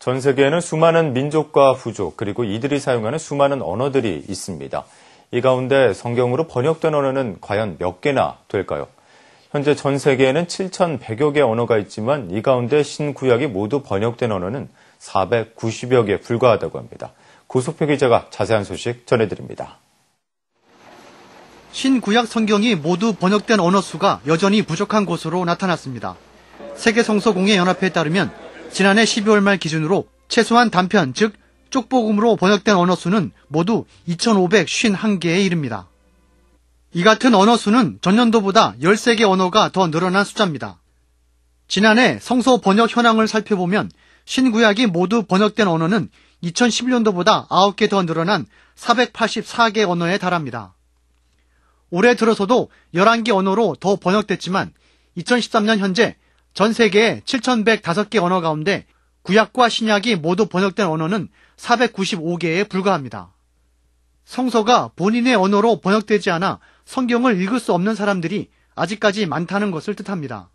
전 세계에는 수많은 민족과 부족 그리고 이들이 사용하는 수많은 언어들이 있습니다. 이 가운데 성경으로 번역된 언어는 과연 몇 개나 될까요? 현재 전 세계에는 7,100여 개 언어가 있지만 이 가운데 신구약이 모두 번역된 언어는 490여 개에 불과하다고 합니다. 고속표 기자가 자세한 소식 전해드립니다. 신구약 성경이 모두 번역된 언어 수가 여전히 부족한 것으로 나타났습니다. 세계성서공예 연합회에 따르면 지난해 12월 말 기준으로 최소한 단편, 즉 쪽복음으로 번역된 언어 수는 모두 2,551개에 이릅니다. 이 같은 언어 수는 전년도보다 13개 언어가 더 늘어난 숫자입니다. 지난해 성서 번역 현황을 살펴보면 신구약이 모두 번역된 언어는 2011년도보다 9개 더 늘어난 484개 언어에 달합니다. 올해 들어서도 11개 언어로 더 번역됐지만 2013년 현재 전 세계 7,105개 언어 가운데 구약과 신약이 모두 번역된 언어는 495개에 불과합니다. 성서가 본인의 언어로 번역되지 않아 성경을 읽을 수 없는 사람들이 아직까지 많다는 것을 뜻합니다.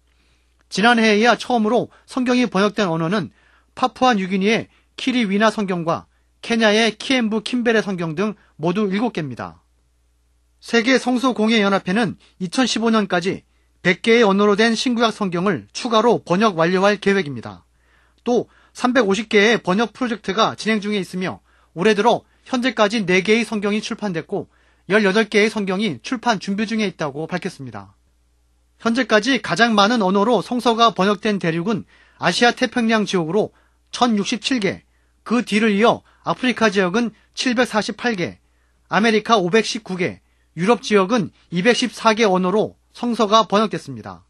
지난해에야 처음으로 성경이 번역된 언어는 파푸아 뉴기니의 키리위나 성경과 케냐의 키엠부 킴벨의 성경 등 모두 7개입니다. 세계 성소공예연합회는 2015년까지 100개의 언어로 된 신구약 성경을 추가로 번역 완료할 계획입니다. 또 350개의 번역 프로젝트가 진행 중에 있으며 올해 들어 현재까지 4개의 성경이 출판됐고 18개의 성경이 출판 준비 중에 있다고 밝혔습니다. 현재까지 가장 많은 언어로 성서가 번역된 대륙은 아시아 태평양 지역으로 1067개, 그 뒤를 이어 아프리카 지역은 748개, 아메리카 519개, 유럽 지역은 214개 언어로 성서가 번역됐습니다.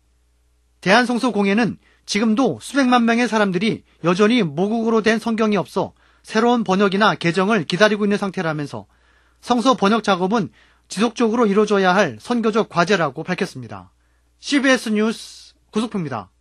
대한성서공회는 지금도 수백만 명의 사람들이 여전히 모국어로 된 성경이 없어 새로운 번역이나 개정을 기다리고 있는 상태라면서 성서 번역 작업은 지속적으로 이루어져야 할 선교적 과제라고 밝혔습니다. CBS 뉴스 구속표입니다.